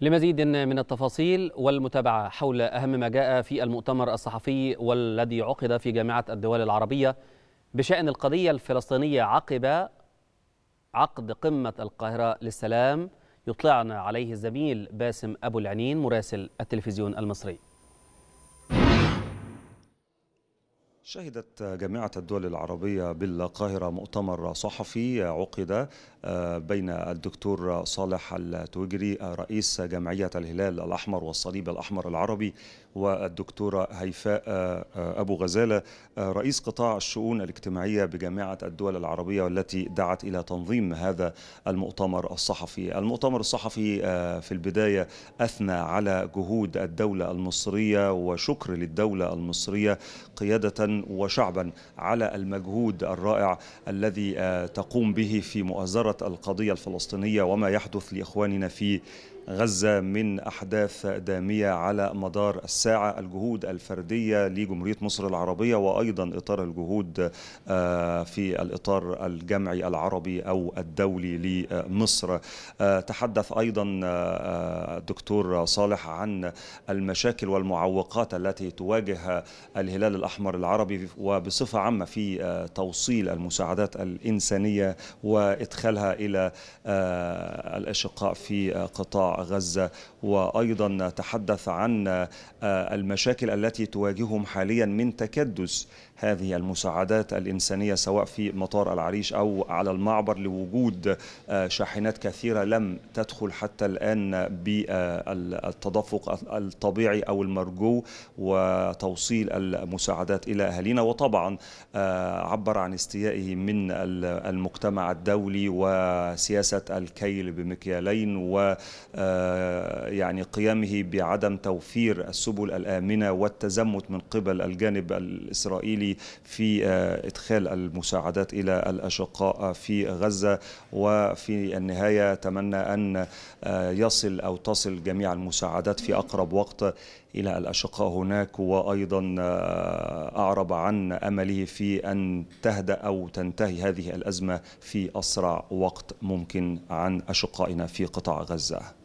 لمزيد من التفاصيل والمتابعة حول أهم ما جاء في المؤتمر الصحفي والذي عقد في جامعة الدول العربية بشأن القضية الفلسطينية عقب عقد قمة القاهرة للسلام يطلعنا عليه الزميل باسم أبو العنين مراسل التلفزيون المصري شهدت جامعة الدول العربية بالقاهرة مؤتمر صحفي عقد آه، بين الدكتور صالح التوجري آه، رئيس جمعية الهلال الأحمر والصليب الأحمر العربي والدكتورة هيفاء آه، أبو غزالة رئيس قطاع الشؤون الاجتماعية بجامعة الدول العربية والتي دعت إلى تنظيم هذا المؤتمر الصحفي المؤتمر الصحفي في البداية أثنى على جهود الدولة المصرية وشكر للدولة المصرية قيادة وشعبا على المجهود الرائع الذي آه، تقوم به في مؤازرة القضية الفلسطينية وما يحدث لإخواننا في غزة من أحداث دامية على مدار الساعة الجهود الفردية لجمهورية مصر العربية وأيضا إطار الجهود آه، في الإطار الجمعي العربي أو الدولي لمصر آه، تحدث أيضا الدكتور آه، صالح عن المشاكل والمعوقات التي تواجه الهلال الأحمر العربي وبصفة عامة في توصيل المساعدات الإنسانية وإدخالها إلى الأشقاء في قطاع غزة وأيضا تحدث عن آه، المشاكل التي تواجههم حاليا من تكدس هذه المساعدات الإنسانية سواء في مطار العريش أو على المعبر لوجود آه، شاحنات كثيرة لم تدخل حتى الآن بالتدفق آه، الطبيعي أو المرجو وتوصيل المساعدات إلى أهالينا وطبعا عبر عن استيائه من المجتمع الدولي وسياسة الكيل بمكيالين و يعني قيامه بعدم توفير السبل الآمنة والتزمت من قبل الجانب الإسرائيلي في آه، إدخال المساعدات إلى الأشقاء في غزة وفي النهاية تمنى أن آه، يصل أو تصل جميع المساعدات في أقرب وقت إلى الأشقاء هناك وأيضا آه، أعرب عن أمله في أن تهدأ أو تنتهي هذه الأزمة في أسرع وقت ممكن عن أشقائنا في قطاع غزة